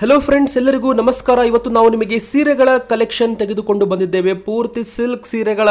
hello friends ಎಲ್ಲರಿಗೂ ನಮಸ್ಕಾರ ಇವತ್ತು ನಾವು ನಿಮಗೆ ಸೀರೆಗಳ ಕಲೆಕ್ಷನ್ ತೆಗೆದುಕೊಂಡು ಬಂದಿದ್ದೇವೆ ಪೂರ್ತಿ ಸಿಲ್ಕ್ ಸೀರೆಗಳ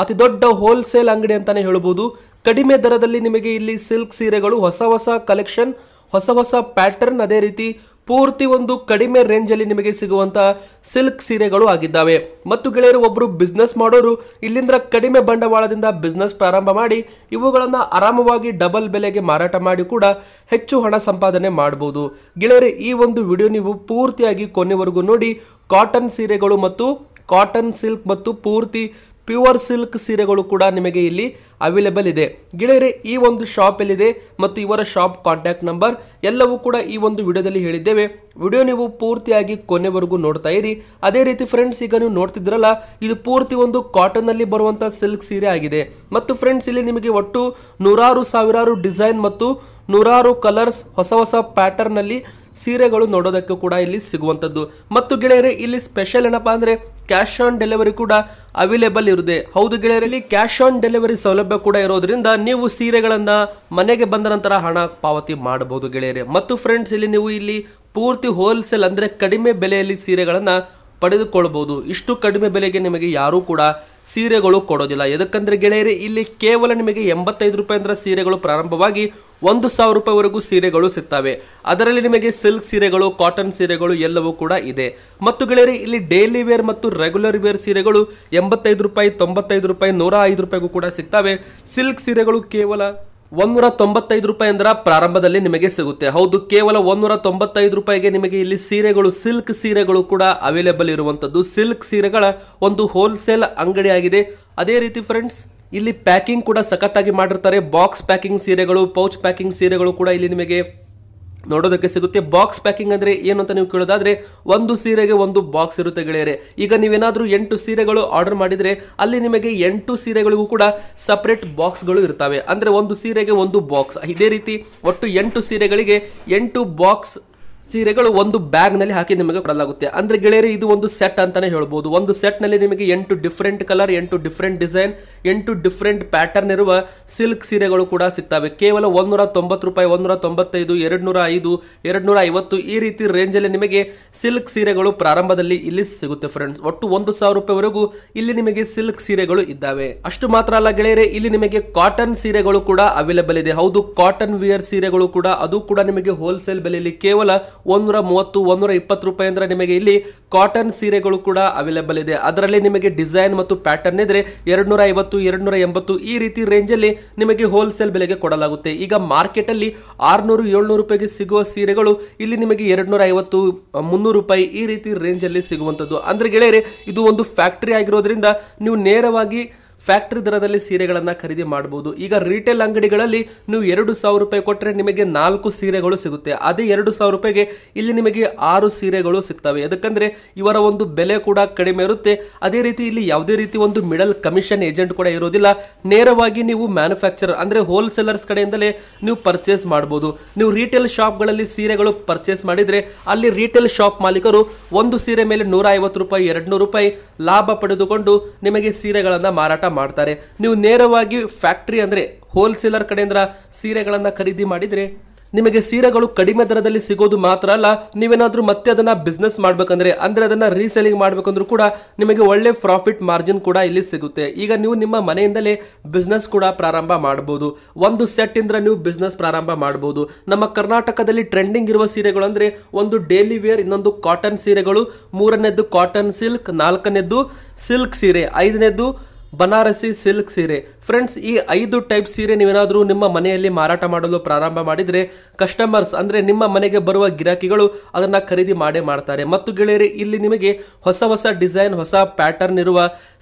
ಅತಿ ದೊಡ್ಡ ಹೋಲ್ಸೇಲ್ ಅಂಗಡಿ ಅಂತಾನೆ ಹೇಳಬಹುದು ಕಡಿಮೆ ದರದಲ್ಲಿ ನಿಮಗೆ ಇಲ್ಲಿ ಸಿಲ್ಕ್ ಸೀರೆಗಳು ಹೊಸ ಹೊಸ ಕಲೆಕ್ಷನ್ ಹೊಸ ಹೊಸ ಪ್ಯಾಟರ್ನ್ ಅದೇ ರೀತಿ ಪೂರ್ತಿ ಒಂದು ಕಡಿಮೆ ರೇಂಜಲ್ಲಿ ನಿಮಗೆ ಸಿಗುವಂತಹ ಸಿಲ್ಕ್ ಸೀರೆಗಳು ಆಗಿದ್ದಾವೆ ಮತ್ತು ಗೆಳೆಯರು ಒಬ್ಬರು ಬಿಸ್ನೆಸ್ ಮಾಡೋರು ಇಲ್ಲಿಂದ ಕಡಿಮೆ ಬಂಡವಾಳದಿಂದ ಬಿಸ್ನೆಸ್ ಪ್ರಾರಂಭ ಮಾಡಿ ಇವುಗಳನ್ನು ಆರಾಮವಾಗಿ ಡಬಲ್ ಬೆಲೆಗೆ ಮಾರಾಟ ಮಾಡಿ ಕೂಡ ಹೆಚ್ಚು ಹಣ ಸಂಪಾದನೆ ಮಾಡಬಹುದು ಗೆಳೆಯರೆ ಈ ಒಂದು ವಿಡಿಯೋ ನೀವು ಪೂರ್ತಿಯಾಗಿ ಕೊನೆವರೆಗೂ ನೋಡಿ ಕಾಟನ್ ಸೀರೆಗಳು ಮತ್ತು ಕಾಟನ್ ಸಿಲ್ಕ್ ಮತ್ತು ಪೂರ್ತಿ ಪ್ಯೂರ್ ಸಿಲ್ಕ್ ಸೀರೆಗಳು ಕೂಡ ನಿಮಗೆ ಇಲ್ಲಿ ಅವೈಲೇಬಲ್ ಇದೆ ಗೆಳೆಯರೆ ಈ ಒಂದು ಶಾಪ್ ಎಲ್ಲಿದೆ ಮತ್ತು ಇವರ ಶಾಪ್ ಕಾಂಟ್ಯಾಕ್ಟ್ ನಂಬರ್ ಎಲ್ಲವೂ ಕೂಡ ಈ ಒಂದು ವಿಡಿಯೋದಲ್ಲಿ ಹೇಳಿದ್ದೇವೆ ವಿಡಿಯೋ ನೀವು ಪೂರ್ತಿಯಾಗಿ ಕೊನೆವರೆಗೂ ನೋಡ್ತಾ ಇರಿ ಅದೇ ರೀತಿ ಫ್ರೆಂಡ್ಸ್ ಈಗ ನೀವು ನೋಡ್ತಿದ್ರಲ್ಲ ಇದು ಪೂರ್ತಿ ಒಂದು ಕಾಟನ್ ಅಲ್ಲಿ ಬರುವಂತ ಸಿಲ್ಕ್ ಸೀರೆ ಆಗಿದೆ ಮತ್ತು ಫ್ರೆಂಡ್ಸ್ ಇಲ್ಲಿ ನಿಮಗೆ ಒಟ್ಟು ನೂರಾರು ಸಾವಿರಾರು ಡಿಸೈನ್ ಮತ್ತು ನೂರಾರು ಕಲರ್ಸ್ ಹೊಸ ಹೊಸ ಪ್ಯಾಟರ್ನ್ ಅಲ್ಲಿ ಸೀರೆಗಳು ನೋಡೋದಕ್ಕೂ ಕೂಡ ಇಲ್ಲಿ ಸಿಗುವಂಥದ್ದು ಮತ್ತು ಗೆಳೆಯರೆ ಇಲ್ಲಿ ಸ್ಪೆಷಲ್ ಏನಪ್ಪಾ ಅಂದರೆ ಕ್ಯಾಶ್ ಆನ್ ಡೆಲಿವರಿ ಕೂಡ ಅವೈಲೇಬಲ್ ಇರುತ್ತೆ ಹೌದು ಗೆಳೆಯರೆ ಇಲ್ಲಿ ಕ್ಯಾಶ್ ಆನ್ ಡೆಲಿವರಿ ಸೌಲಭ್ಯ ಕೂಡ ಇರೋದ್ರಿಂದ ನೀವು ಸೀರೆಗಳನ್ನು ಮನೆಗೆ ಬಂದ ನಂತರ ಹಣ ಪಾವತಿ ಮಾಡಬಹುದು ಗೆಳೆಯರೆ ಮತ್ತು ಫ್ರೆಂಡ್ಸ್ ಇಲ್ಲಿ ನೀವು ಇಲ್ಲಿ ಪೂರ್ತಿ ಹೋಲ್ಸೇಲ್ ಅಂದರೆ ಕಡಿಮೆ ಬೆಲೆಯಲ್ಲಿ ಸೀರೆಗಳನ್ನು ಪಡೆದುಕೊಳ್ಳಬಹುದು ಇಷ್ಟು ಕಡಿಮೆ ಬೆಲೆಗೆ ನಿಮಗೆ ಯಾರೂ ಕೂಡ ಸೀರೆಗಳು ಕೊಡೋದಿಲ್ಲ ಯಾಕಂದ್ರೆ ಗೆಳೆಯರೆ ಇಲ್ಲಿ ಕೇವಲ ನಿಮಗೆ ಎಂಬತ್ತೈದು ರೂಪಾಯಿ ಅಂದರೆ ಸೀರೆಗಳು ಪ್ರಾರಂಭವಾಗಿ ಒಂದು ಸಾವಿರ ರೂಪಾಯಿವರೆಗೂ ಸೀರೆಗಳು ಸಿಗ್ತವೆ ಅದರಲ್ಲಿ ನಿಮಗೆ ಸಿಲ್ಕ್ ಸೀರೆಗಳು ಕಾಟನ್ ಸೀರೆಗಳು ಎಲ್ಲವೂ ಕೂಡ ಇದೆ ಮತ್ತು ಗೆಳೆಯರಿ ಇಲ್ಲಿ ಡೈಲಿ ವೇರ್ ಮತ್ತು ರೆಗ್ಯುಲರ್ ವೇರ್ ಸೀರೆಗಳು ಎಂಬತ್ತೈದು ರೂಪಾಯಿ ತೊಂಬತ್ತೈದು ರೂಪಾಯಿ ನೂರ ಐದು ರೂಪಾಯಿಗೂ ಕೂಡ ಸಿಗ್ತವೆ ಸಿಲ್ಕ್ ಸೀರೆಗಳು ಕೇವಲ ಒಂದೂರ ತೊಂಬತ್ತೈದು ರೂಪಾಯಿ ಅಂದ್ರೆ ಪ್ರಾರಂಭದಲ್ಲಿ ನಿಮಗೆ ಸಿಗುತ್ತೆ ಹೌದು ಕೇವಲ ಒಂದೂರ ತೊಂಬತ್ತೈದು ರೂಪಾಯಿಗೆ ನಿಮಗೆ ಇಲ್ಲಿ ಸೀರೆಗಳು ಸಿಲ್ಕ್ ಸೀರೆಗಳು ಕೂಡ ಅವೈಲೇಬಲ್ ಇರುವಂಥದ್ದು ಸಿಲ್ಕ್ ಸೀರೆಗಳ ಒಂದು ಹೋಲ್ಸೇಲ್ ಅಂಗಡಿಯಾಗಿದೆ ಅದೇ ರೀತಿ ಫ್ರೆಂಡ್ಸ್ ಇಲ್ಲಿ ಪ್ಯಾಕಿಂಗ್ ಕೂಡ ಸಖತ್ತಾಗಿ ಮಾಡಿರ್ತಾರೆ ಬಾಕ್ಸ್ ಪ್ಯಾಕಿಂಗ್ ಸೀರೆಗಳು ಪೌಚ್ ಪ್ಯಾಕಿಂಗ್ ಸೀರೆಗಳು ಕೂಡ ಇಲ್ಲಿ ನಿಮಗೆ ನೋಡೋದಕ್ಕೆ ಸಿಗುತ್ತೆ ಬಾಕ್ಸ್ ಪ್ಯಾಕಿಂಗ್ ಅಂದರೆ ಏನು ಅಂತ ನೀವು ಕೇಳೋದಾದರೆ ಒಂದು ಸೀರೆಗೆ ಒಂದು ಬಾಕ್ಸ್ ಇರುತ್ತೆ ಗೆಳೆಯರೆ ಈಗ ನೀವೇನಾದರೂ ಎಂಟು ಸೀರೆಗಳು ಆರ್ಡರ್ ಮಾಡಿದರೆ ಅಲ್ಲಿ ನಿಮಗೆ ಎಂಟು ಸೀರೆಗಳಿಗೂ ಕೂಡ ಸಪ್ರೇಟ್ ಬಾಕ್ಸ್ಗಳು ಇರ್ತವೆ ಅಂದರೆ ಒಂದು ಸೀರೆಗೆ ಒಂದು ಬಾಕ್ಸ್ ಇದೇ ರೀತಿ ಒಟ್ಟು ಎಂಟು ಸೀರೆಗಳಿಗೆ ಎಂಟು ಬಾಕ್ಸ್ ಸೀರೆಗಳು ಒಂದು ಬ್ಯಾಗ್ನಲ್ಲಿ ಹಾಕಿ ನಿಮಗೆ ಕೊಡಲಾಗುತ್ತೆ ಅಂದರೆ ಗೆಳೆಯರು ಇದು ಒಂದು ಸೆಟ್ ಅಂತಲೇ ಹೇಳ್ಬೋದು ಒಂದು ಸೆಟ್ನಲ್ಲಿ ನಿಮಗೆ ಎಂಟು ಡಿಫ್ರೆಂಟ್ ಕಲರ್ ಎಂಟು ಡಿಫ್ರೆಂಟ್ ಡಿಸೈನ್ ಎಂಟು ಡಿಫ್ರೆಂಟ್ ಪ್ಯಾಟರ್ನ್ ಇರುವ ಸಿಲ್ಕ್ ಸೀರೆಗಳು ಕೂಡ ಸಿಗ್ತವೆ ಕೇವಲ ಒಂದೂರ ತೊಂಬತ್ತು ರೂಪಾಯಿ ಒಂದೂರ ತೊಂಬತ್ತೈದು ಎರಡು ಐದು ಎರಡುನೂರ ಐವತ್ತು ಈ ರೀತಿ ರೇಂಜಲ್ಲಿ ನಿಮಗೆ ಸಿಲ್ಕ್ ಸೀರೆಗಳು ಪ್ರಾರಂಭದಲ್ಲಿ ಇಲ್ಲಿ ಸಿಗುತ್ತೆ ಫ್ರೆಂಡ್ಸ್ ಒಟ್ಟು ಒಂದು ಸಾವಿರ ರೂಪಾಯಿವರೆಗೂ ಇಲ್ಲಿ ನಿಮಗೆ ಸಿಲ್ಕ್ ಸೀರೆಗಳು ಇದ್ದಾವೆ ಅಷ್ಟು ಮಾತ್ರ ಅಲ್ಲ ಗೆಳೆಯರೆ ಇಲ್ಲಿ ನಿಮಗೆ ಕಾಟನ್ ಸೀರೆಗಳು ಕೂಡ ಅವೈಲೇಬಲ್ ಇದೆ ಹೌದು ಕಾಟನ್ ವಿಯರ್ ಸೀರೆಗಳು ಕೂಡ ಅದು ಕೂಡ ನಿಮಗೆ ಹೋಲ್ಸೇಲ್ ಬೆಲೆಯಲ್ಲಿ ಕೇವಲ ಒಂದೂರ ಮೂವತ್ತು ಒಂದೂರ ಇಪ್ಪತ್ತು ರೂಪಾಯಿ ಅಂದರೆ ನಿಮಗೆ ಇಲ್ಲಿ ಕಾಟನ್ ಸೀರೆಗಳು ಕೂಡ ಅವೈಲೇಬಲ್ ಇದೆ ಅದರಲ್ಲಿ ನಿಮಗೆ ಡಿಸೈನ್ ಮತ್ತು ಪ್ಯಾಟರ್ನ್ ಇದ್ರೆ ಎರಡು ನೂರ ಐವತ್ತು ಎರಡುನೂರ ಎಂಬತ್ತು ಈ ರೀತಿ ರೇಂಜಲ್ಲಿ ನಿಮಗೆ ಹೋಲ್ಸೇಲ್ ಬೆಲೆಗೆ ಕೊಡಲಾಗುತ್ತೆ ಈಗ ಮಾರ್ಕೆಟಲ್ಲಿ ಆರುನೂರು ಏಳ್ನೂರು ರೂಪಾಯಿಗೆ ಸಿಗುವ ಸೀರೆಗಳು ಇಲ್ಲಿ ನಿಮಗೆ ಎರಡು ನೂರ ಐವತ್ತು ಮುನ್ನೂರು ರೂಪಾಯಿ ಈ ರೀತಿ ರೇಂಜಲ್ಲಿ ಸಿಗುವಂಥದ್ದು ಅಂದರೆ ಗೆಳೆಯರೆ ಇದು ಒಂದು ಫ್ಯಾಕ್ಟ್ರಿ ಆಗಿರೋದ್ರಿಂದ ನೀವು ನೇರವಾಗಿ ಫ್ಯಾಕ್ಟ್ರಿ ದರದಲ್ಲಿ ಸೀರೆಗಳನ್ನು ಖರೀದಿ ಮಾಡಬಹುದು ಈಗ ರಿಟೇಲ್ ಅಂಗಡಿಗಳಲ್ಲಿ ನೀವು ಎರಡು ಸಾವಿರ ರೂಪಾಯಿ ಕೊಟ್ಟರೆ ನಿಮಗೆ ನಾಲ್ಕು ಸೀರೆಗಳು ಸಿಗುತ್ತೆ ಅದೇ ಎರಡು ಸಾವಿರ ರೂಪಾಯಿಗೆ ಇಲ್ಲಿ ನಿಮಗೆ ಆರು ಸೀರೆಗಳು ಸಿಗ್ತವೆ ಯಾಕಂದರೆ ಇವರ ಒಂದು ಬೆಲೆ ಕೂಡ ಕಡಿಮೆ ಇರುತ್ತೆ ಅದೇ ರೀತಿ ಇಲ್ಲಿ ಯಾವುದೇ ರೀತಿ ಒಂದು ಮಿಡಲ್ ಕಮಿಷನ್ ಏಜೆಂಟ್ ಕೂಡ ಇರೋದಿಲ್ಲ ನೇರವಾಗಿ ನೀವು ಮ್ಯಾನುಫ್ಯಾಕ್ಚರ್ ಅಂದರೆ ಹೋಲ್ಸೇಲರ್ಸ್ ಕಡೆಯಿಂದಲೇ ನೀವು ಪರ್ಚೇಸ್ ಮಾಡ್ಬೋದು ನೀವು ರೀಟೇಲ್ ಶಾಪ್ಗಳಲ್ಲಿ ಸೀರೆಗಳು ಪರ್ಚೇಸ್ ಮಾಡಿದರೆ ಅಲ್ಲಿ ರೀಟೇಲ್ ಶಾಪ್ ಮಾಲೀಕರು ಒಂದು ಸೀರೆ ಮೇಲೆ ನೂರ ರೂಪಾಯಿ ಎರಡು ರೂಪಾಯಿ ಲಾಭ ಪಡೆದುಕೊಂಡು ನಿಮಗೆ ಸೀರೆಗಳನ್ನು ಮಾರಾಟ ಮಾಡ್ತಾರೆ ನೀವು ನೇರವಾಗಿ ಫ್ಯಾಕ್ಟ್ರಿ ಅಂದರೆ ಹೋಲ್ಸೇಲರ್ ಕಡೆಯಿಂದ ಸೀರೆಗಳನ್ನು ಖರೀದಿ ಮಾಡಿದರೆ ನಿಮಗೆ ಸೀರೆಗಳು ಕಡಿಮೆ ದರದಲ್ಲಿ ಸಿಗೋದು ಮಾತ್ರ ಅಲ್ಲ ನೀವೇನಾದರೂ ಮತ್ತೆ ಅದನ್ನು ಬಿಸ್ನೆಸ್ ಮಾಡಬೇಕಂದ್ರೆ ಅಂದರೆ ಅದನ್ನು ರೀಸೆಲಿಂಗ್ ಮಾಡಬೇಕಂದ್ರೂ ಕೂಡ ನಿಮಗೆ ಒಳ್ಳೆ ಪ್ರಾಫಿಟ್ ಮಾರ್ಜಿನ್ ಕೂಡ ಇಲ್ಲಿ ಸಿಗುತ್ತೆ ಈಗ ನೀವು ನಿಮ್ಮ ಮನೆಯಿಂದಲೇ ಬಿಸ್ನೆಸ್ ಕೂಡ ಪ್ರಾರಂಭ ಮಾಡ್ಬೋದು ಒಂದು ಸೆಟ್ ಸೆಟ್ಟಿಂದ ನೀವು ಬಿಸ್ನೆಸ್ ಪ್ರಾರಂಭ ಮಾಡ್ಬೋದು ನಮ್ಮ ಕರ್ನಾಟಕದಲ್ಲಿ ಟ್ರೆಂಡಿಂಗ್ ಇರುವ ಸೀರೆಗಳು ಅಂದರೆ ಒಂದು ಡೈಲಿ ವೇರ್ ಇನ್ನೊಂದು ಕಾಟನ್ ಸೀರೆಗಳು ಮೂರನೇದ್ದು ಕಾಟನ್ ಸಿಲ್ಕ್ ನಾಲ್ಕನೇದ್ದು ಸಿಲ್ಕ್ ಸೀರೆ ಐದನೇದ್ದು ಬನಾರಸಿ ಸಿಲ್ಕ್ ಸೀರೆ ಫ್ರೆಂಡ್ಸ್ ಈ ಐದು ಟೈಪ್ ಸೀರೆ ನೀವೇನಾದರೂ ನಿಮ್ಮ ಮನೆಯಲ್ಲಿ ಮಾರಾಟ ಮಾಡಲು ಪ್ರಾರಂಭ ಮಾಡಿದರೆ ಕಸ್ಟಮರ್ಸ್ ಅಂದರೆ ನಿಮ್ಮ ಮನೆಗೆ ಬರುವ ಗಿರಾಕಿಗಳು ಅದನ್ನು ಖರೀದಿ ಮಾಡೇ ಮಾಡ್ತಾರೆ ಮತ್ತು ಗೆಳೆಯರೆ ಇಲ್ಲಿ ನಿಮಗೆ ಹೊಸ ಹೊಸ ಡಿಸೈನ್ ಹೊಸ ಪ್ಯಾಟರ್ನ್ ಇರುವ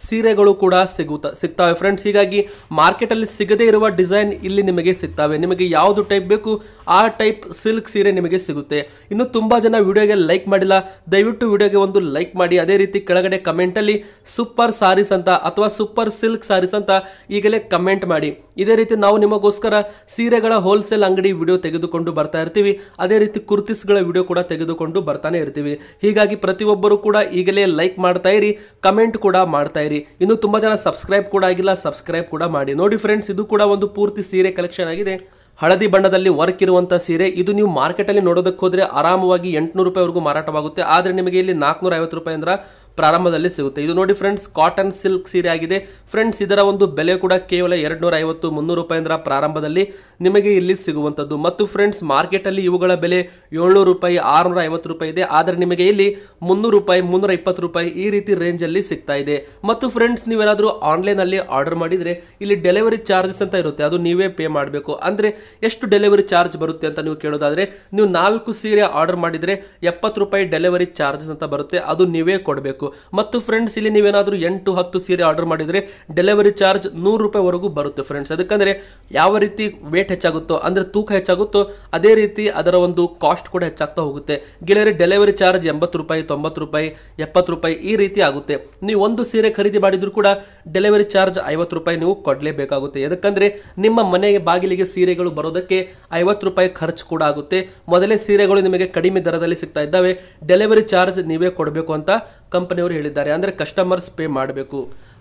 ಸೀರೆಗಳು ಕೂಡ ಸಿಗುತ್ತ ಸಿಗ್ತವೆ ಫ್ರೆಂಡ್ಸ್ ಹೀಗಾಗಿ ಮಾರ್ಕೆಟಲ್ಲಿ ಸಿಗದೇ ಇರುವ ಡಿಸೈನ್ ಇಲ್ಲಿ ನಿಮಗೆ ಸಿಗ್ತವೆ ನಿಮಗೆ ಯಾವುದು ಟೈಪ್ ಬೇಕು ಆ ಟೈಪ್ ಸಿಲ್ಕ್ ಸೀರೆ ನಿಮಗೆ ಸಿಗುತ್ತೆ ಇನ್ನು ತುಂಬ ಜನ ವಿಡಿಯೋಗೆ ಲೈಕ್ ಮಾಡಿಲ್ಲ ದಯವಿಟ್ಟು ವಿಡಿಯೋಗೆ ಒಂದು ಲೈಕ್ ಮಾಡಿ ಅದೇ ರೀತಿ ಕೆಳಗಡೆ ಕಮೆಂಟಲ್ಲಿ ಸೂಪರ್ ಸಾರೀಸ್ ಅಂತ ಅಥವಾ ಸೂಪರ್ ಸೂಪರ್ ಸಿಲ್ಕ್ ಸಾರೀಸ್ ಅಂತ ಈಗಲೇ ಕಮೆಂಟ್ ಮಾಡಿ ಇದೇ ರೀತಿ ನಾವು ನಿಮಗೋಸ್ಕರ ಸೀರೆಗಳ ಹೋಲ್ಸೇಲ್ ಅಂಗಡಿ ವಿಡಿಯೋ ತೆಗೆದುಕೊಂಡು ಬರ್ತಾ ಇರ್ತೀವಿ ಅದೇ ರೀತಿ ಕುರ್ತಿಸ್ಗಳ ವಿಡಿಯೋ ಕೂಡ ತೆಗೆದುಕೊಂಡು ಬರ್ತಾನೆ ಇರ್ತೀವಿ ಹೀಗಾಗಿ ಪ್ರತಿಯೊಬ್ಬರು ಕೂಡ ಈಗಲೇ ಲೈಕ್ ಮಾಡ್ತಾ ಇರಿ ಕಮೆಂಟ್ ಕೂಡ ಮಾಡ್ತಾ ಇರಿ ಇನ್ನು ತುಂಬಾ ಜನ ಸಬ್ಸ್ಕ್ರೈಬ್ ಕೂಡ ಆಗಿಲ್ಲ ಸಬ್ಸ್ಕ್ರೈಬ್ ಕೂಡ ಮಾಡಿ ನೋಡಿ ಫ್ರೆಂಡ್ಸ್ ಇದು ಕೂಡ ಒಂದು ಪೂರ್ತಿ ಸೀರೆ ಕಲೆಕ್ಷನ್ ಆಗಿದೆ ಹಳದಿ ಬಣ್ಣದಲ್ಲಿ ವರ್ಕ್ ಇರುವಂಥ ಸೀರೆ ಇದು ನೀವು ಮಾರ್ಕೆಟಲ್ಲಿ ನೋಡೋದಕ್ಕೆ ಹೋದರೆ ಆರಾಮವಾಗಿ ಎಂಟುನೂರು ರೂಪಾಯಿವರೆಗೂ ಮಾರಾಟವಾಗುತ್ತೆ ಆದರೆ ನಿಮಗೆ ಇಲ್ಲಿ ನಾಲ್ಕುನೂರ ಐವತ್ತು ರೂಪಾಯಿ ಅಂದ್ರೆ ಪ್ರಾರಂಭದಲ್ಲಿ ಸಿಗುತ್ತೆ ಇದು ನೋಡಿ ಫ್ರೆಂಡ್ಸ್ ಕಾಟನ್ ಸಿಲ್ಕ್ ಸೀರೆ ಆಗಿದೆ ಫ್ರೆಂಡ್ಸ್ ಇದರ ಒಂದು ಬೆಲೆ ಕೂಡ ಕೇವಲ ಎರಡ್ನೂರ ಐವತ್ತು ಮುನ್ನೂರು ರೂಪಾಯಿಂದ ಪ್ರಾರಂಭದಲ್ಲಿ ನಿಮಗೆ ಇಲ್ಲಿ ಸಿಗುವಂಥದ್ದು ಮತ್ತು ಫ್ರೆಂಡ್ಸ್ ಮಾರ್ಕೆಟಲ್ಲಿ ಇವುಗಳ ಬೆಲೆ ಏಳ್ನೂರು ರೂಪಾಯಿ ಆರುನೂರ ಐವತ್ತು ರೂಪಾಯಿ ಇದೆ ಆದರೆ ನಿಮಗೆ ಇಲ್ಲಿ ಮುನ್ನೂರು ರೂಪಾಯಿ ಮುನ್ನೂರ ಇಪ್ಪತ್ತು ರೂಪಾಯಿ ಈ ರೀತಿ ರೇಂಜಲ್ಲಿ ಸಿಗ್ತಾ ಇದೆ ಮತ್ತು ಫ್ರೆಂಡ್ಸ್ ನೀವೇನಾದರೂ ಆನ್ಲೈನಲ್ಲಿ ಆರ್ಡರ್ ಮಾಡಿದರೆ ಇಲ್ಲಿ ಡೆಲಿವರಿ ಚಾರ್ಜಸ್ ಅಂತ ಇರುತ್ತೆ ಅದು ನೀವೇ ಪೇ ಮಾಡಬೇಕು ಅಂದರೆ ಎಷ್ಟು ಡೆಲಿವರಿ ಚಾರ್ಜ್ ಬರುತ್ತೆ ಅಂತ ನೀವು ಕೇಳೋದಾದರೆ ನೀವು ನಾಲ್ಕು ಸೀರೆ ಆರ್ಡರ್ ಮಾಡಿದರೆ ಎಪ್ಪತ್ತು ರೂಪಾಯಿ ಡೆಲಿವರಿ ಚಾರ್ಜಸ್ ಅಂತ ಬರುತ್ತೆ ಅದು ನೀವೇ ಕೊಡಬೇಕು ಮಾಡಬೇಕು ಮತ್ತು ಫ್ರೆಂಡ್ಸ್ ಇಲ್ಲಿ ನೀವೇನಾದರೂ ಎಂಟು ಹತ್ತು ಸೀರೆ ಆರ್ಡರ್ ಮಾಡಿದರೆ ಡೆಲಿವರಿ ಚಾರ್ಜ್ ನೂರು ರೂಪಾಯಿವರೆಗೂ ಬರುತ್ತೆ ಫ್ರೆಂಡ್ಸ್ ಅದಕ್ಕಂದರೆ ಯಾವ ರೀತಿ ವೇಟ್ ಹೆಚ್ಚಾಗುತ್ತೋ ಅಂದರೆ ತೂಕ ಹೆಚ್ಚಾಗುತ್ತೋ ಅದೇ ರೀತಿ ಅದರ ಒಂದು ಕಾಸ್ಟ್ ಕೂಡ ಹೆಚ್ಚಾಗ್ತಾ ಹೋಗುತ್ತೆ ಗೆಳೆಯರಿ ಡೆಲಿವರಿ ಚಾರ್ಜ್ ಎಂಬತ್ತು ರೂಪಾಯಿ ತೊಂಬತ್ತು ರೂಪಾಯಿ ಎಪ್ಪತ್ತು ರೂಪಾಯಿ ಈ ರೀತಿ ಆಗುತ್ತೆ ನೀವು ಒಂದು ಸೀರೆ ಖರೀದಿ ಮಾಡಿದರೂ ಕೂಡ ಡೆಲಿವರಿ ಚಾರ್ಜ್ ಐವತ್ತು ರೂಪಾಯಿ ನೀವು ಕೊಡಲೇಬೇಕಾಗುತ್ತೆ ಯಾಕಂದರೆ ನಿಮ್ಮ ಮನೆಗೆ ಬಾಗಿಲಿಗೆ ಸೀರೆಗಳು ಬರೋದಕ್ಕೆ ಐವತ್ತು ರೂಪಾಯಿ ಖರ್ಚು ಕೂಡ ಆಗುತ್ತೆ ಮೊದಲೇ ಸೀರೆಗಳು ನಿಮಗೆ ಕಡಿಮೆ ದರದಲ್ಲಿ ಸಿಗ್ತಾ ಇದ್ದಾವೆ ಡೆಲಿವರಿ ಚಾರ್ಜ್ ನೀವೇ ಕೊಡಬೇಕು ಅಂತ ಕಂಪನಿ ಕಂಪನಿಯವರು ಹೇಳಿದ್ದಾರೆ ಅಂದ್ರೆ ಕಸ್ಟಮರ್ಸ್ ಪೇ ಮಾಡಬೇಕು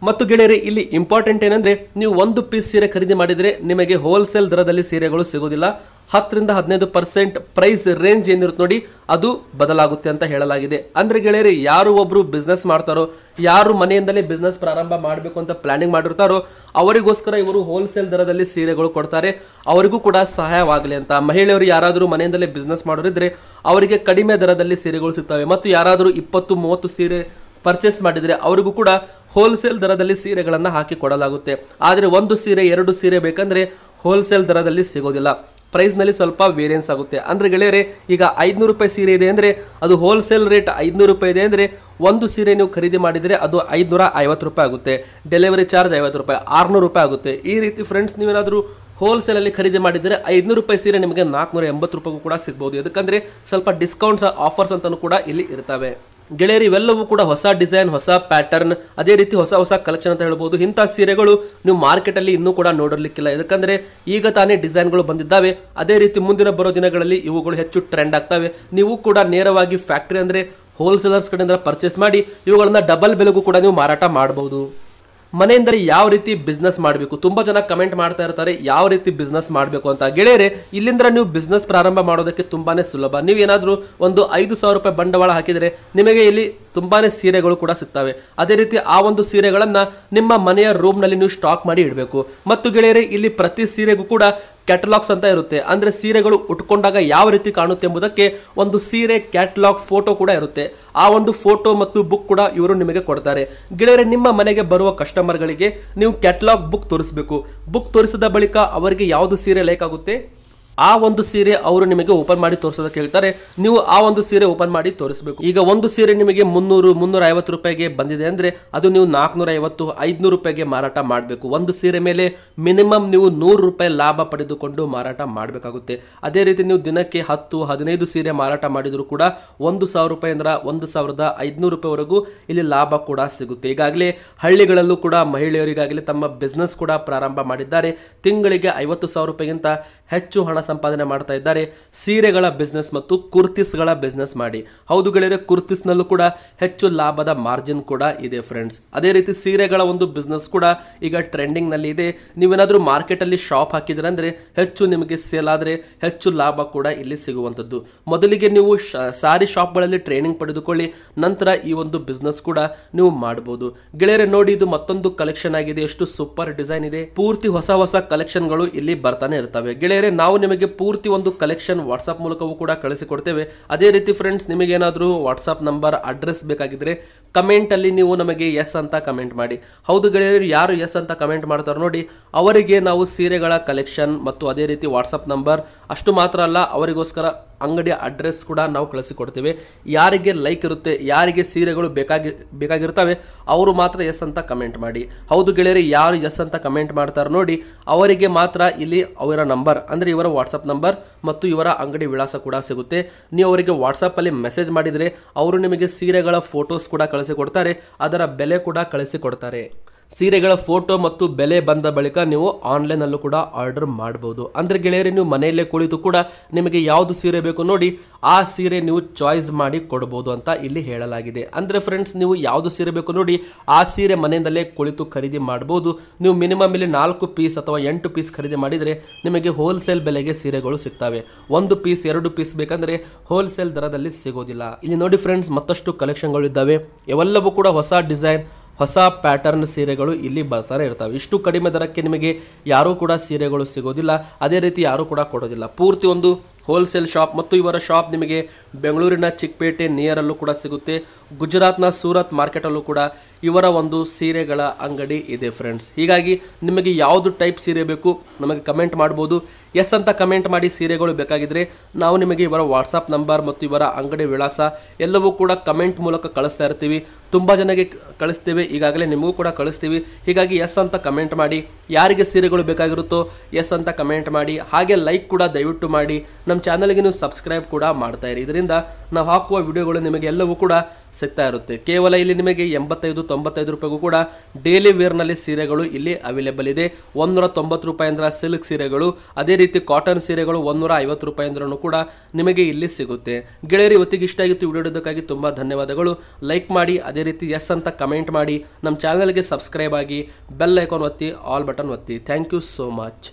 ಮತ್ತು ಗೆಳೆಯರೇ ಇಲ್ಲಿ ಇಂಪಾರ್ಟೆಂಟ್ ಏನಂದ್ರೆ ನೀವು ಒಂದು ಪೀಸ್ ಸೀರೆ ಖರೀದಿ ಮಾಡಿದ್ರೆ ನಿಮಗೆ ಹೋಲ್ಸೇಲ್ ದರದಲ್ಲಿ ಸೀರೆಗಳು ಸಿಗೋದಿಲ್ಲ ಹತ್ತರಿಂದ ಹದಿನೈದು ಪರ್ಸೆಂಟ್ ಪ್ರೈಸ್ ರೇಂಜ್ ಏನಿರುತ್ತೆ ನೋಡಿ ಅದು ಬದಲಾಗುತ್ತೆ ಅಂತ ಹೇಳಲಾಗಿದೆ ಅಂದ್ರೆ ಗೆಳೆಯರು ಯಾರು ಒಬ್ಬರು ಬಿಸ್ನೆಸ್ ಮಾಡ್ತಾರೋ ಯಾರು ಮನೆಯಿಂದಲೇ ಬಿಸ್ನೆಸ್ ಪ್ರಾರಂಭ ಮಾಡಬೇಕು ಅಂತ ಪ್ಲಾನಿಂಗ್ ಮಾಡಿರ್ತಾರೋ ಅವರಿಗೋಸ್ಕರ ಇವರು ಹೋಲ್ಸೇಲ್ ದರದಲ್ಲಿ ಸೀರೆಗಳು ಕೊಡ್ತಾರೆ ಅವರಿಗೂ ಕೂಡ ಸಹಾಯವಾಗಲಿ ಅಂತ ಮಹಿಳೆಯರು ಯಾರಾದರೂ ಮನೆಯಿಂದಲೇ ಬಿಸ್ನೆಸ್ ಮಾಡೋರಿದ್ರೆ ಅವರಿಗೆ ಕಡಿಮೆ ದರದಲ್ಲಿ ಸೀರೆಗಳು ಸಿಗ್ತವೆ ಮತ್ತು ಯಾರಾದರೂ ಇಪ್ಪತ್ತು ಮೂವತ್ತು ಸೀರೆ ಪರ್ಚೇಸ್ ಮಾಡಿದರೆ ಅವರಿಗೂ ಕೂಡ ಹೋಲ್ಸೇಲ್ ದರದಲ್ಲಿ ಸೀರೆಗಳನ್ನು ಹಾಕಿ ಕೊಡಲಾಗುತ್ತೆ ಆದರೆ ಒಂದು ಸೀರೆ ಎರಡು ಸೀರೆ ಬೇಕಂದರೆ ಹೋಲ್ಸೇಲ್ ದರದಲ್ಲಿ ಸಿಗೋದಿಲ್ಲ ಪ್ರೈಸ್ನಲ್ಲಿ ಸ್ವಲ್ಪ ವೇರಿಯನ್ಸ್ ಆಗುತ್ತೆ ಅಂದರೆ ಗೆಳೆಯರೆ ಈಗ ಐದುನೂರು ರೂಪಾಯಿ ಸೀರೆ ಇದೆ ಅಂದರೆ ಅದು ಹೋಲ್ಸೇಲ್ ರೇಟ್ ಐದುನೂರು ರೂಪಾಯಿ ಇದೆ ಅಂದರೆ ಒಂದು ಸೀರೆ ನೀವು ಖರೀದಿ ಮಾಡಿದರೆ ಅದು ಐದುನೂರ ಐವತ್ತು ರೂಪಾಯಿ ಆಗುತ್ತೆ ಡೆಲಿವರಿ ಚಾರ್ಜ್ ಐವತ್ತು ರೂಪಾಯಿ ಆರುನೂರು ರೂಪಾಯಿ ಆಗುತ್ತೆ ಈ ರೀತಿ ಫ್ರೆಂಡ್ಸ್ ನೀವೇನಾದರೂ ಹೋಲ್ಸೇಲಲ್ಲಿ ಖರೀದಿ ಮಾಡಿದರೆ ಐದುನೂರು ರೂಪಾಯಿ ಸೀರೆ ನಿಮಗೆ ನಾಲ್ಕುನೂರ ಎಂಬತ್ತು ರೂಪಾಯಿಗೂ ಕೂಡ ಸಿಗ್ಬೋದು ಯಾಕಂದರೆ ಸ್ವಲ್ಪ ಡಿಸ್ಕೌಂಟ್ಸ್ ಆಫರ್ಸ್ ಅಂತಲೂ ಕೂಡ ಇಲ್ಲಿ ಇರ್ತವೆ ಗೆಳೆಯರು ಇವೆಲ್ಲವೂ ಕೂಡ ಹೊಸ ಡಿಸೈನ್ ಹೊಸ ಪ್ಯಾಟರ್ನ್ ಅದೇ ರೀತಿ ಹೊಸ ಹೊಸ ಕಲೆಕ್ಷನ್ ಅಂತ ಹೇಳ್ಬೋದು ಇಂಥ ಸೀರೆಗಳು ನೀವು ಮಾರ್ಕೆಟಲ್ಲಿ ಇನ್ನೂ ಕೂಡ ನೋಡಿರ್ಲಿಕ್ಕಿಲ್ಲ ಯಾಕಂದರೆ ಈಗ ತಾನೇ ಡಿಸೈನ್ಗಳು ಬಂದಿದ್ದಾವೆ ಅದೇ ರೀತಿ ಮುಂದಿನ ಬರೋ ದಿನಗಳಲ್ಲಿ ಇವುಗಳು ಹೆಚ್ಚು ಟ್ರೆಂಡ್ ಆಗ್ತವೆ ನೀವು ಕೂಡ ನೇರವಾಗಿ ಫ್ಯಾಕ್ಟ್ರಿ ಅಂದರೆ ಹೋಲ್ಸೇಲರ್ಸ್ ಕಡೆಯಿಂದ ಪರ್ಚೇಸ್ ಮಾಡಿ ಇವುಗಳನ್ನು ಡಬಲ್ ಬೆಲೆಗೂ ಕೂಡ ನೀವು ಮಾರಾಟ ಮಾಡ್ಬೋದು ಮನೆಯಿಂದರೆ ಯಾವ ರೀತಿ ಬಿಸ್ನೆಸ್ ಮಾಡಬೇಕು ತುಂಬ ಜನ ಕಮೆಂಟ್ ಮಾಡ್ತಾ ಇರ್ತಾರೆ ಯಾವ ರೀತಿ ಬಿಸ್ನೆಸ್ ಮಾಡಬೇಕು ಅಂತ ಗೆಳೆಯರೆ ಇಲ್ಲಿಂದ ನೀವು ಬಿಸ್ನೆಸ್ ಪ್ರಾರಂಭ ಮಾಡೋದಕ್ಕೆ ತುಂಬಾನೇ ಸುಲಭ ನೀವು ಏನಾದರೂ ಒಂದು ಐದು ಸಾವಿರ ರೂಪಾಯಿ ಬಂಡವಾಳ ಹಾಕಿದರೆ ನಿಮಗೆ ಇಲ್ಲಿ ತುಂಬಾನೇ ಸೀರೆಗಳು ಕೂಡ ಸಿಗ್ತವೆ ಅದೇ ರೀತಿ ಆ ಒಂದು ಸೀರೆಗಳನ್ನು ನಿಮ್ಮ ಮನೆಯ ರೂಮ್ನಲ್ಲಿ ನೀವು ಸ್ಟಾಕ್ ಮಾಡಿ ಇಡಬೇಕು ಮತ್ತು ಗೆಳೆಯರೆ ಇಲ್ಲಿ ಪ್ರತಿ ಸೀರೆಗೂ ಕೂಡ ಕ್ಯಾಟಲಾಗ್ಸ್ ಅಂತ ಇರುತ್ತೆ ಅಂದರೆ ಸೀರೆಗಳು ಉಟ್ಕೊಂಡಾಗ ಯಾವ ರೀತಿ ಕಾಣುತ್ತೆ ಎಂಬುದಕ್ಕೆ ಒಂದು ಸೀರೆ ಕ್ಯಾಟಲಾಗ್ ಫೋಟೋ ಕೂಡ ಇರುತ್ತೆ ಆ ಒಂದು ಫೋಟೋ ಮತ್ತು ಬುಕ್ ಕೂಡ ಇವರು ನಿಮಗೆ ಕೊಡ್ತಾರೆ ಗೆಳೆಯರೆ ನಿಮ್ಮ ಮನೆಗೆ ಬರುವ ಕಸ್ಟಮರ್ಗಳಿಗೆ ನೀವು ಕ್ಯಾಟಲಾಗ್ ಬುಕ್ ತೋರಿಸಬೇಕು ಬುಕ್ ತೋರಿಸಿದ ಬಳಿಕ ಅವರಿಗೆ ಯಾವುದು ಸೀರೆ ಲೈಕ್ ಆಗುತ್ತೆ ಆ ಒಂದು ಸೀರೆ ಅವರು ನಿಮಗೆ ಓಪನ್ ಮಾಡಿ ತೋರಿಸೋದಕ್ಕೆ ಹೇಳ್ತಾರೆ ನೀವು ಆ ಒಂದು ಸೀರೆ ಓಪನ್ ಮಾಡಿ ತೋರಿಸಬೇಕು ಈಗ ಒಂದು ಸೀರೆ ನಿಮಗೆ ಮುನ್ನೂರು ಮುನ್ನೂರ ಐವತ್ತು ರೂಪಾಯಿಗೆ ಬಂದಿದೆ ಅಂದ್ರೆ ಅದು ನೀವು ನಾಲ್ಕುನೂರ ಐವತ್ತು ಐದ್ನೂರು ರೂಪಾಯಿಗೆ ಮಾರಾಟ ಮಾಡಬೇಕು ಒಂದು ಸೀರೆ ಮೇಲೆ ಮಿನಿಮಮ್ ನೀವು ನೂರು ರೂಪಾಯಿ ಲಾಭ ಪಡೆದುಕೊಂಡು ಮಾರಾಟ ಮಾಡಬೇಕಾಗುತ್ತೆ ಅದೇ ರೀತಿ ನೀವು ದಿನಕ್ಕೆ ಹತ್ತು ಹದಿನೈದು ಸೀರೆ ಮಾರಾಟ ಮಾಡಿದರೂ ಕೂಡ ಒಂದು ಸಾವಿರ ಅಂದ್ರೆ ಒಂದು ಸಾವಿರದ ಐದುನೂರು ರೂಪಾಯಿವರೆಗೂ ಇಲ್ಲಿ ಲಾಭ ಕೂಡ ಸಿಗುತ್ತೆ ಈಗಾಗಲೇ ಹಳ್ಳಿಗಳಲ್ಲೂ ಕೂಡ ಮಹಿಳೆಯರಿಗಾಗಲೇ ತಮ್ಮ ಬಿಸ್ನೆಸ್ ಕೂಡ ಪ್ರಾರಂಭ ಮಾಡಿದ್ದಾರೆ ತಿಂಗಳಿಗೆ ಐವತ್ತು ಸಾವಿರ ರೂಪಾಯಿಗಿಂತ ಹೆಚ್ಚು ಹಣ ಸಂಪಾದನೆ ಮಾಡ್ತಾ ಇದ್ದಾರೆ ಸೀರೆಗಳ ಬಿಸ್ನೆಸ್ ಮತ್ತು ಕುರ್ತಿಸ್ಗಳ ಬಿಸ್ನೆಸ್ ಮಾಡಿ ಹೌದು ಗೆಳೆಯರೆ ಕುರ್ತಿಸ್ನಲ್ಲೂ ಕೂಡ ಹೆಚ್ಚು ಲಾಭದ ಮಾರ್ಜಿನ್ ಕೂಡ ಇದೆ ಫ್ರೆಂಡ್ಸ್ ಅದೇ ರೀತಿ ಸೀರೆಗಳ ಒಂದು ಬಿಸ್ನೆಸ್ ಕೂಡ ಈಗ ಟ್ರೆಂಡಿಂಗ್ ನಲ್ಲಿ ಇದೆ ಮಾರ್ಕೆಟ್ ಅಲ್ಲಿ ಶಾಪ್ ಹಾಕಿದ್ರೆ ಹೆಚ್ಚು ನಿಮಗೆ ಸೇಲ್ ಆದರೆ ಹೆಚ್ಚು ಲಾಭ ಕೂಡ ಇಲ್ಲಿ ಸಿಗುವಂತದ್ದು ಮೊದಲಿಗೆ ನೀವು ಸಾರಿ ಗಳಲ್ಲಿ ಟ್ರೈನಿಂಗ್ ಪಡೆದುಕೊಳ್ಳಿ ನಂತರ ಈ ಒಂದು ಬಿಸ್ನೆಸ್ ಕೂಡ ನೀವು ಮಾಡಬಹುದು ಗೆಳೆಯರೆ ನೋಡಿ ಇದು ಮತ್ತೊಂದು ಕಲೆಕ್ಷನ್ ಆಗಿದೆ ಎಷ್ಟು ಸೂಪರ್ ಡಿಸೈನ್ ಇದೆ ಪೂರ್ತಿ ಹೊಸ ಹೊಸ ಕಲೆಕ್ಷನ್ಗಳು ಇಲ್ಲಿ ಬರ್ತಾನೆ ಇರ್ತವೆ ಗೆಳೆಯರೆ ನಾವು ನಿಮಗೆ ನಿಮಗೆ ಪೂರ್ತಿ ಒಂದು ಕಲೆಕ್ಷನ್ ವಾಟ್ಸಪ್ ಮೂಲಕವೂ ಕೂಡ ಕಳಿಸಿಕೊಡ್ತೇವೆ ಅದೇ ರೀತಿ ಫ್ರೆಂಡ್ಸ್ ನಿಮಗೇನಾದರೂ ವಾಟ್ಸಪ್ ನಂಬರ್ ಅಡ್ರೆಸ್ ಬೇಕಾಗಿದ್ದರೆ ಕಮೆಂಟಲ್ಲಿ ನೀವು ನಮಗೆ ಎಸ್ ಅಂತ ಕಮೆಂಟ್ ಮಾಡಿ ಹೌದು ಗೆಳೆಯರು ಯಾರು ಎಸ್ ಅಂತ ಕಮೆಂಟ್ ಮಾಡ್ತಾರೋ ನೋಡಿ ಅವರಿಗೆ ನಾವು ಸೀರೆಗಳ ಕಲೆಕ್ಷನ್ ಮತ್ತು ಅದೇ ರೀತಿ ವಾಟ್ಸಪ್ ನಂಬರ್ ಅಷ್ಟು ಮಾತ್ರ ಅಲ್ಲ ಅವರಿಗೋಸ್ಕರ ಅಂಗಡಿಯ ಅಡ್ರೆಸ್ ಕೂಡ ನಾವು ಕಳಿಸಿಕೊಡ್ತೇವೆ ಯಾರಿಗೆ ಲೈಕ್ ಇರುತ್ತೆ ಯಾರಿಗೆ ಸೀರೆಗಳು ಬೇಕಾಗಿ ಬೇಕಾಗಿರ್ತವೆ ಅವರು ಮಾತ್ರ ಎಸ್ ಅಂತ ಕಮೆಂಟ್ ಮಾಡಿ ಹೌದು ಗೆಳೆಯರಿ ಯಾರು ಎಸ್ ಅಂತ ಕಮೆಂಟ್ ಮಾಡ್ತಾರೆ ನೋಡಿ ಅವರಿಗೆ ಮಾತ್ರ ಇಲ್ಲಿ ಅವರ ನಂಬರ್ ಅಂದರೆ ಇವರ ವಾಟ್ಸಪ್ ನಂಬರ್ ಮತ್ತು ಇವರ ಅಂಗಡಿ ವಿಳಾಸ ಕೂಡ ಸಿಗುತ್ತೆ ನೀವು ಅವರಿಗೆ ವಾಟ್ಸಪ್ಪಲ್ಲಿ ಮೆಸೇಜ್ ಮಾಡಿದರೆ ಅವರು ನಿಮಗೆ ಸೀರೆಗಳ ಫೋಟೋಸ್ ಕೂಡ ಕಳಿಸಿಕೊಡ್ತಾರೆ ಅದರ ಬೆಲೆ ಕೂಡ ಕಳಿಸಿಕೊಡ್ತಾರೆ ಸೀರೆಗಳ ಫೋಟೋ ಮತ್ತು ಬೆಲೆ ಬಂದ ಬಳಿಕ ನೀವು ಆನ್ಲೈನಲ್ಲೂ ಕೂಡ ಆರ್ಡರ್ ಮಾಡ್ಬೋದು ಅಂದರೆ ಗೆಳೆಯರೆ ನೀವು ಮನೆಯಲ್ಲೇ ಕುಳಿತು ಕೂಡ ನಿಮಗೆ ಯಾವುದು ಸೀರೆ ಬೇಕು ನೋಡಿ ಆ ಸೀರೆ ನೀವು ಚಾಯ್ಸ್ ಮಾಡಿ ಕೊಡ್ಬೋದು ಅಂತ ಇಲ್ಲಿ ಹೇಳಲಾಗಿದೆ ಅಂದರೆ ಫ್ರೆಂಡ್ಸ್ ನೀವು ಯಾವುದು ಸೀರೆ ಬೇಕು ನೋಡಿ ಆ ಸೀರೆ ಮನೆಯಿಂದಲೇ ಕುಳಿತು ಖರೀದಿ ಮಾಡ್ಬೋದು ನೀವು ಮಿನಿಮಮ್ ಇಲ್ಲಿ ನಾಲ್ಕು ಪೀಸ್ ಅಥವಾ ಎಂಟು ಪೀಸ್ ಖರೀದಿ ಮಾಡಿದರೆ ನಿಮಗೆ ಹೋಲ್ಸೇಲ್ ಬೆಲೆಗೆ ಸೀರೆಗಳು ಸಿಗ್ತವೆ ಒಂದು ಪೀಸ್ ಎರಡು ಪೀಸ್ ಬೇಕಂದರೆ ಹೋಲ್ಸೇಲ್ ದರದಲ್ಲಿ ಸಿಗೋದಿಲ್ಲ ಇಲ್ಲಿ ನೋಡಿ ಫ್ರೆಂಡ್ಸ್ ಮತ್ತಷ್ಟು ಕಲೆಕ್ಷನ್ಗಳು ಇದ್ದಾವೆ ಇವೆಲ್ಲವೂ ಕೂಡ ಹೊಸ ಡಿಸೈನ್ ಹೊಸ ಪ್ಯಾಟರ್ನ್ ಸೀರೆಗಳು ಇಲ್ಲಿ ಬರ್ತಾನೆ ಇರ್ತವೆ ಇಷ್ಟು ಕಡಿಮೆ ದರಕ್ಕೆ ನಿಮಗೆ ಯಾರೂ ಕೂಡ ಸೀರೆಗಳು ಸಿಗೋದಿಲ್ಲ ಅದೇ ರೀತಿ ಯಾರೂ ಕೂಡ ಕೊಡೋದಿಲ್ಲ ಪೂರ್ತಿ ಒಂದು ಹೋಲ್ಸೇಲ್ ಶಾಪ್ ಮತ್ತು ಇವರ ಶಾಪ್ ನಿಮಗೆ ಬೆಂಗಳೂರಿನ ಚಿಕ್ಕಪೇಟೆ ನಿಯರಲ್ಲೂ ಕೂಡ ಸಿಗುತ್ತೆ ಗುಜರಾತ್ನ ಸೂರತ್ ಮಾರ್ಕೆಟಲ್ಲೂ ಕೂಡ ಇವರ ಒಂದು ಸೀರೆಗಳ ಅಂಗಡಿ ಇದೆ ಫ್ರೆಂಡ್ಸ್ ಹೀಗಾಗಿ ನಿಮಗೆ ಯಾವುದು ಟೈಪ್ ಸೀರೆ ಬೇಕು ನಮಗೆ ಕಮೆಂಟ್ ಮಾಡ್ಬೋದು ಎಸ್ ಅಂತ ಕಮೆಂಟ್ ಮಾಡಿ ಸೀರೆಗಳು ಬೇಕಾಗಿದ್ದರೆ ನಾವು ನಿಮಗೆ ಇವರ ವಾಟ್ಸಪ್ ನಂಬರ್ ಮತ್ತು ಇವರ ಅಂಗಡಿ ವಿಳಾಸ ಎಲ್ಲವೂ ಕೂಡ ಕಮೆಂಟ್ ಮೂಲಕ ಕಳಿಸ್ತಾ ಇರ್ತೀವಿ ತುಂಬ ಜನಕ್ಕೆ ಕಳಿಸ್ತೇವೆ ಈಗಾಗಲೇ ನಿಮಗೂ ಕೂಡ ಕಳಿಸ್ತೀವಿ ಹೀಗಾಗಿ ಎಸ್ ಅಂತ ಕಮೆಂಟ್ ಮಾಡಿ ಯಾರಿಗೆ ಸೀರೆಗಳು ಬೇಕಾಗಿರುತ್ತೋ ಎಸ್ ಅಂತ ಕಮೆಂಟ್ ಮಾಡಿ ಹಾಗೆ ಲೈಕ್ ಕೂಡ ದಯವಿಟ್ಟು ಮಾಡಿ ನಮ್ಮ ಚಾನಲ್ಗೆ ನೀವು ಸಬ್ಸ್ಕ್ರೈಬ್ ಕೂಡ ಮಾಡ್ತಾಯಿರಿ ಇದರಿಂದ ನಾವು ಹಾಕುವ ವಿಡಿಯೋಗಳು ನಿಮಗೆ ಎಲ್ಲವೂ ಕೂಡ ಸಿಗ್ತಾ ಇರುತ್ತೆ ಕೇವಲ ಇಲ್ಲಿ ನಿಮಗೆ ಎಂಬತ್ತೈದು ತೊಂಬತ್ತೈದು ರೂಪಾಯಿಗೂ ಕೂಡ ಡೈಲಿ ವೇರ್ನಲ್ಲಿ ಸೀರೆಗಳು ಇಲ್ಲಿ ಅವೈಲೇಬಲ್ ಇದೆ ಒಂದೂರ ತೊಂಬತ್ತು ಅಂದ್ರೆ ಸಿಲ್ಕ್ ಸೀರೆಗಳು ಅದೇ ರೀತಿ ಕಾಟನ್ ಸೀರೆಗಳು ಒಂದೂರ ಐವತ್ತು ಅಂದ್ರೂ ಕೂಡ ನಿಮಗೆ ಇಲ್ಲಿ ಸಿಗುತ್ತೆ ಗೆಳೆಯರಿ ಹೊತ್ತಿಗೆ ಇಷ್ಟ ಆಗಿತ್ತು ವಿಡಿಯೋದಕ್ಕಾಗಿ ತುಂಬ ಧನ್ಯವಾದಗಳು ಲೈಕ್ ಮಾಡಿ ಅದೇ ರೀತಿ ಎಸ್ ಅಂತ ಕಮೆಂಟ್ ಮಾಡಿ ನಮ್ಮ ಚಾನಲ್ಗೆ ಸಬ್ಸ್ಕ್ರೈಬ್ ಆಗಿ ಬೆಲ್ ಐಕಾನ್ ಒತ್ತಿ ಆಲ್ ಬಟನ್ ಒತ್ತಿ ಥ್ಯಾಂಕ್ ಯು ಸೋ ಮಚ್